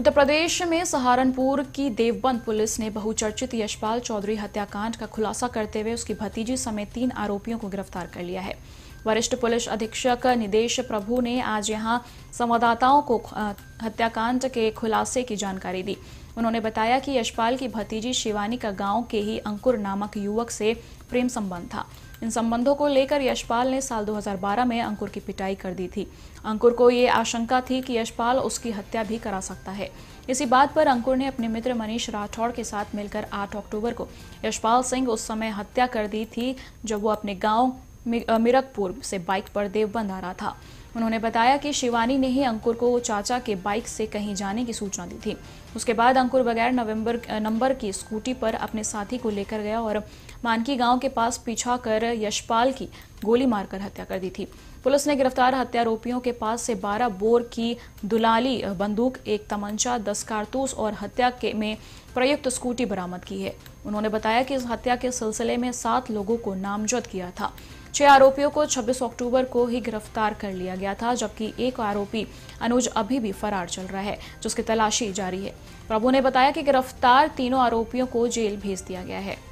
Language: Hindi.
उत्तर प्रदेश में सहारनपुर की देवबंद पुलिस ने बहुचर्चित यशपाल चौधरी हत्याकांड का खुलासा करते हुए उसकी भतीजी समेत तीन आरोपियों को गिरफ्तार कर लिया है वरिष्ठ पुलिस अधीक्षक निदेश प्रभु ने आज यहां संवाददाताओं को हत्याकांड के खुलासे की जानकारी दी उन्होंने बताया कि यशपाल की भतीजी शिवानी का गांव के ही अंकुर नामक युवक से प्रेम संबंध था इन संबंधों को लेकर यशपाल ने साल 2012 में अंकुर की पिटाई कर दी थी अंकुर को ये आशंका थी कि यशपाल उसकी हत्या भी करा सकता है इसी बात पर अंकुर ने अपने मित्र मनीष राठौड़ के साथ मिलकर 8 अक्टूबर को यशपाल सिंह उस समय हत्या कर दी थी जब वो अपने गांव मिरकपुर से बाइक पर देवबंद आ रहा था उन्होंने बताया कि शिवानी ने ही अंकुर को चाचा के बाइक से कहीं जाने की सूचना दी थी उसके बाद अंकुर बगैर नवंबर नंबर की स्कूटी पर अपने साथी को लेकर गया और मानकी गांव के पास पीछा कर यशपाल की गोली मारकर हत्या कर दी थी पुलिस ने गिरफ्तार हत्यारोपियों के पास से 12 बोर की दुलाली बंदूक एक तमंचा दस कारतूस और हत्या के में प्रयुक्त स्कूटी बरामद की है उन्होंने बताया कि इस हत्या के सिलसिले में सात लोगों को नामजद किया था छह आरोपियों को 26 अक्टूबर को ही गिरफ्तार कर लिया गया था जबकि एक आरोपी अनुज अभी भी फरार चल रहा है जिसकी तलाशी जारी है प्रभु ने बताया कि गिरफ्तार तीनों आरोपियों को जेल भेज दिया गया है